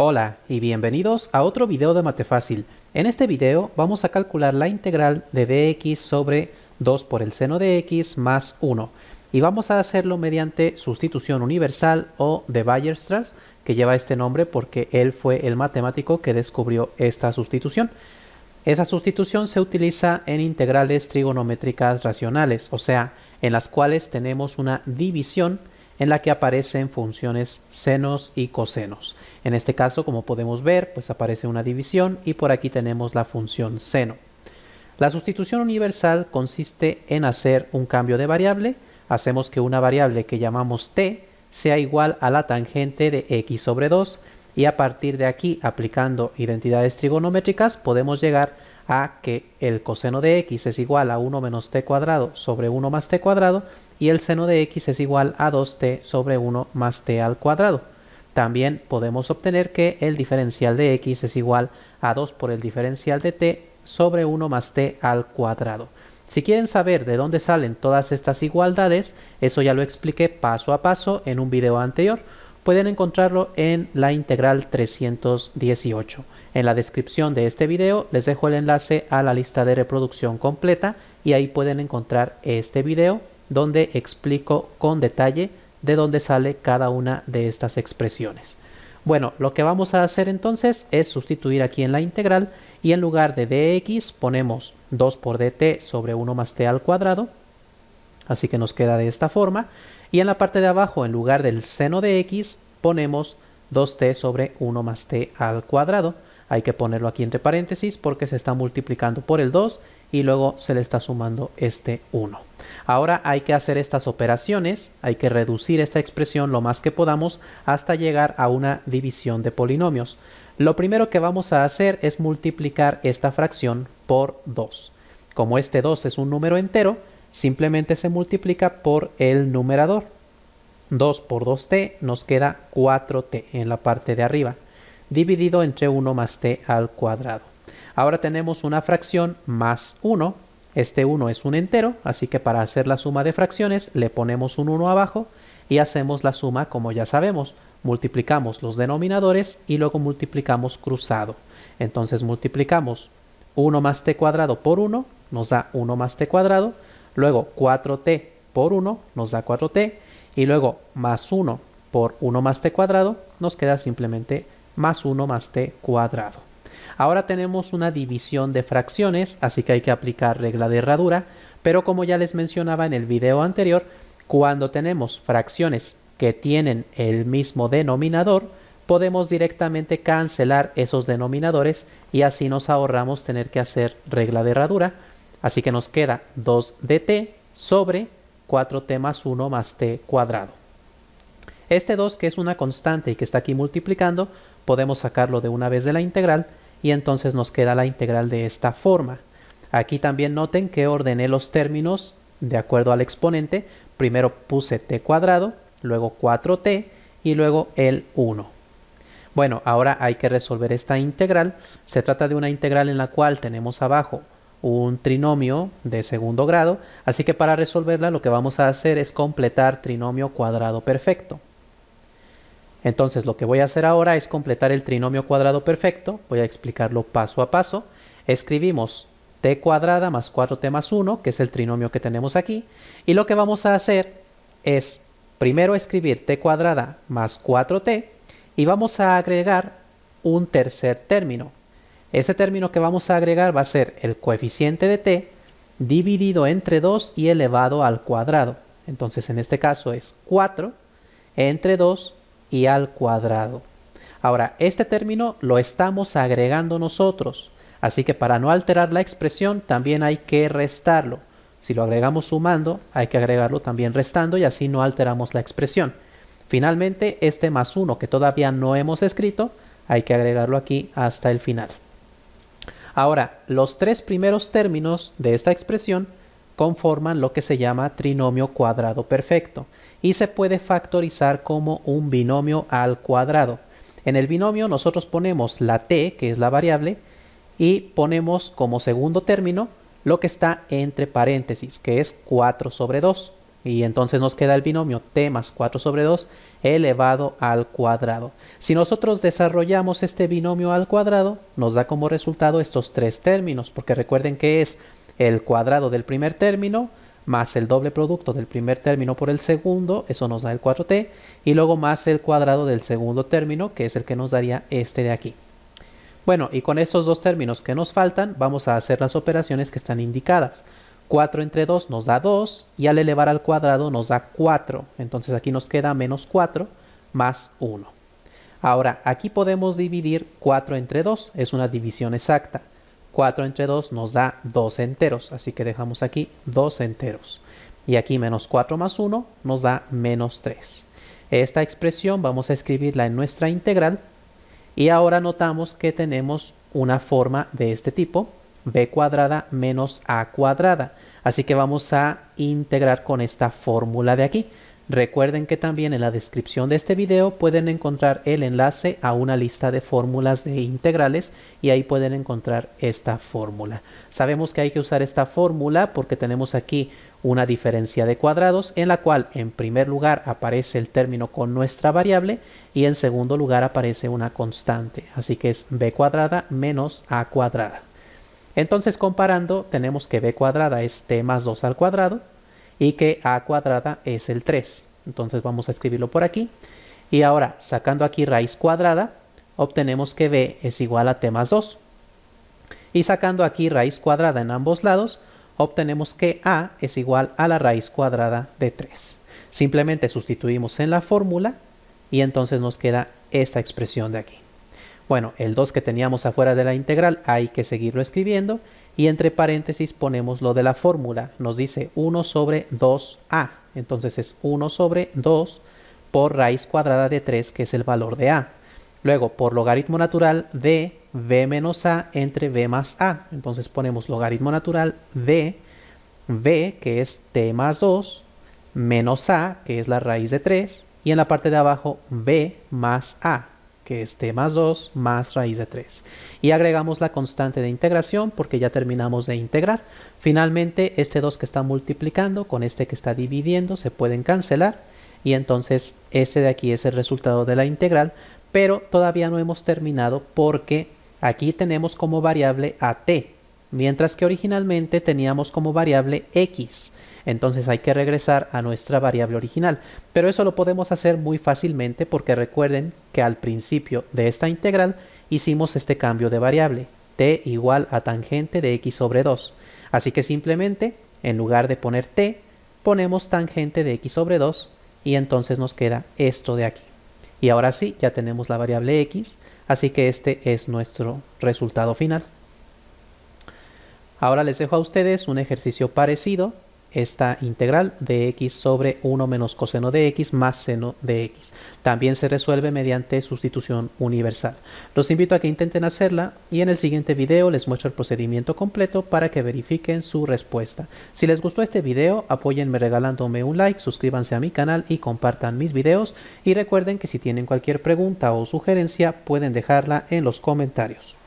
Hola y bienvenidos a otro video de Matefácil. En este video vamos a calcular la integral de dx sobre 2 por el seno de x más 1 y vamos a hacerlo mediante sustitución universal o de Weierstrass que lleva este nombre porque él fue el matemático que descubrió esta sustitución. Esa sustitución se utiliza en integrales trigonométricas racionales, o sea, en las cuales tenemos una división en la que aparecen funciones senos y cosenos. En este caso, como podemos ver, pues aparece una división y por aquí tenemos la función seno. La sustitución universal consiste en hacer un cambio de variable. Hacemos que una variable que llamamos t sea igual a la tangente de x sobre 2 y a partir de aquí, aplicando identidades trigonométricas, podemos llegar a a que el coseno de x es igual a 1 menos t cuadrado sobre 1 más t cuadrado y el seno de x es igual a 2t sobre 1 más t al cuadrado. También podemos obtener que el diferencial de x es igual a 2 por el diferencial de t sobre 1 más t al cuadrado. Si quieren saber de dónde salen todas estas igualdades, eso ya lo expliqué paso a paso en un video anterior, pueden encontrarlo en la integral 318. En la descripción de este video les dejo el enlace a la lista de reproducción completa y ahí pueden encontrar este video donde explico con detalle de dónde sale cada una de estas expresiones. Bueno, lo que vamos a hacer entonces es sustituir aquí en la integral y en lugar de dx ponemos 2 por dt sobre 1 más t al cuadrado, así que nos queda de esta forma, y en la parte de abajo en lugar del seno de x ponemos 2t sobre 1 más t al cuadrado, hay que ponerlo aquí entre paréntesis porque se está multiplicando por el 2 y luego se le está sumando este 1. Ahora hay que hacer estas operaciones, hay que reducir esta expresión lo más que podamos hasta llegar a una división de polinomios. Lo primero que vamos a hacer es multiplicar esta fracción por 2. Como este 2 es un número entero, simplemente se multiplica por el numerador. 2 por 2t nos queda 4t en la parte de arriba dividido entre 1 más t al cuadrado. Ahora tenemos una fracción más 1. Este 1 es un entero, así que para hacer la suma de fracciones le ponemos un 1 abajo y hacemos la suma como ya sabemos. Multiplicamos los denominadores y luego multiplicamos cruzado. Entonces multiplicamos 1 más t cuadrado por 1 nos da 1 más t cuadrado. Luego 4t por 1 nos da 4t. Y luego más 1 por 1 más t cuadrado nos queda simplemente más 1 más t cuadrado. Ahora tenemos una división de fracciones, así que hay que aplicar regla de herradura, pero como ya les mencionaba en el video anterior, cuando tenemos fracciones que tienen el mismo denominador, podemos directamente cancelar esos denominadores y así nos ahorramos tener que hacer regla de herradura. Así que nos queda 2dt sobre 4t más 1 más t cuadrado. Este 2 que es una constante y que está aquí multiplicando, podemos sacarlo de una vez de la integral y entonces nos queda la integral de esta forma. Aquí también noten que ordené los términos de acuerdo al exponente. Primero puse t cuadrado, luego 4t y luego el 1. Bueno, ahora hay que resolver esta integral. Se trata de una integral en la cual tenemos abajo un trinomio de segundo grado, así que para resolverla lo que vamos a hacer es completar trinomio cuadrado perfecto. Entonces lo que voy a hacer ahora es completar el trinomio cuadrado perfecto, voy a explicarlo paso a paso. Escribimos t cuadrada más 4t más 1, que es el trinomio que tenemos aquí, y lo que vamos a hacer es primero escribir t cuadrada más 4t y vamos a agregar un tercer término. Ese término que vamos a agregar va a ser el coeficiente de t dividido entre 2 y elevado al cuadrado. Entonces en este caso es 4 entre 2 y al cuadrado. Ahora, este término lo estamos agregando nosotros, así que para no alterar la expresión también hay que restarlo. Si lo agregamos sumando, hay que agregarlo también restando y así no alteramos la expresión. Finalmente, este más 1 que todavía no hemos escrito, hay que agregarlo aquí hasta el final. Ahora, los tres primeros términos de esta expresión conforman lo que se llama trinomio cuadrado perfecto y se puede factorizar como un binomio al cuadrado. En el binomio nosotros ponemos la t, que es la variable, y ponemos como segundo término lo que está entre paréntesis, que es 4 sobre 2. Y entonces nos queda el binomio t más 4 sobre 2 elevado al cuadrado. Si nosotros desarrollamos este binomio al cuadrado, nos da como resultado estos tres términos, porque recuerden que es el cuadrado del primer término, más el doble producto del primer término por el segundo, eso nos da el 4t, y luego más el cuadrado del segundo término, que es el que nos daría este de aquí. Bueno, y con estos dos términos que nos faltan, vamos a hacer las operaciones que están indicadas. 4 entre 2 nos da 2, y al elevar al cuadrado nos da 4. Entonces aquí nos queda menos 4 más 1. Ahora, aquí podemos dividir 4 entre 2, es una división exacta. 4 entre 2 nos da 2 enteros, así que dejamos aquí 2 enteros. Y aquí menos 4 más 1 nos da menos 3. Esta expresión vamos a escribirla en nuestra integral y ahora notamos que tenemos una forma de este tipo, b cuadrada menos a cuadrada. Así que vamos a integrar con esta fórmula de aquí. Recuerden que también en la descripción de este video pueden encontrar el enlace a una lista de fórmulas de integrales y ahí pueden encontrar esta fórmula. Sabemos que hay que usar esta fórmula porque tenemos aquí una diferencia de cuadrados en la cual en primer lugar aparece el término con nuestra variable y en segundo lugar aparece una constante. Así que es b cuadrada menos a cuadrada. Entonces comparando tenemos que b cuadrada es t más 2 al cuadrado y que a cuadrada es el 3. Entonces vamos a escribirlo por aquí. Y ahora, sacando aquí raíz cuadrada, obtenemos que b es igual a t más 2. Y sacando aquí raíz cuadrada en ambos lados, obtenemos que a es igual a la raíz cuadrada de 3. Simplemente sustituimos en la fórmula y entonces nos queda esta expresión de aquí. Bueno, el 2 que teníamos afuera de la integral hay que seguirlo escribiendo y entre paréntesis ponemos lo de la fórmula. Nos dice 1 sobre 2a. Entonces es 1 sobre 2 por raíz cuadrada de 3, que es el valor de a. Luego, por logaritmo natural de b menos a entre b más a. Entonces ponemos logaritmo natural de b, que es t más 2, menos a, que es la raíz de 3, y en la parte de abajo b más a, que es más 2 más raíz de 3. Y agregamos la constante de integración porque ya terminamos de integrar. Finalmente, este 2 que está multiplicando con este que está dividiendo se pueden cancelar. Y entonces este de aquí es el resultado de la integral, pero todavía no hemos terminado porque aquí tenemos como variable a t, mientras que originalmente teníamos como variable x entonces hay que regresar a nuestra variable original. Pero eso lo podemos hacer muy fácilmente porque recuerden que al principio de esta integral hicimos este cambio de variable, t igual a tangente de x sobre 2. Así que simplemente, en lugar de poner t, ponemos tangente de x sobre 2 y entonces nos queda esto de aquí. Y ahora sí, ya tenemos la variable x, así que este es nuestro resultado final. Ahora les dejo a ustedes un ejercicio parecido esta integral de x sobre 1 menos coseno de x más seno de x. También se resuelve mediante sustitución universal. Los invito a que intenten hacerla y en el siguiente video les muestro el procedimiento completo para que verifiquen su respuesta. Si les gustó este video, apóyenme regalándome un like, suscríbanse a mi canal y compartan mis videos. Y recuerden que si tienen cualquier pregunta o sugerencia pueden dejarla en los comentarios.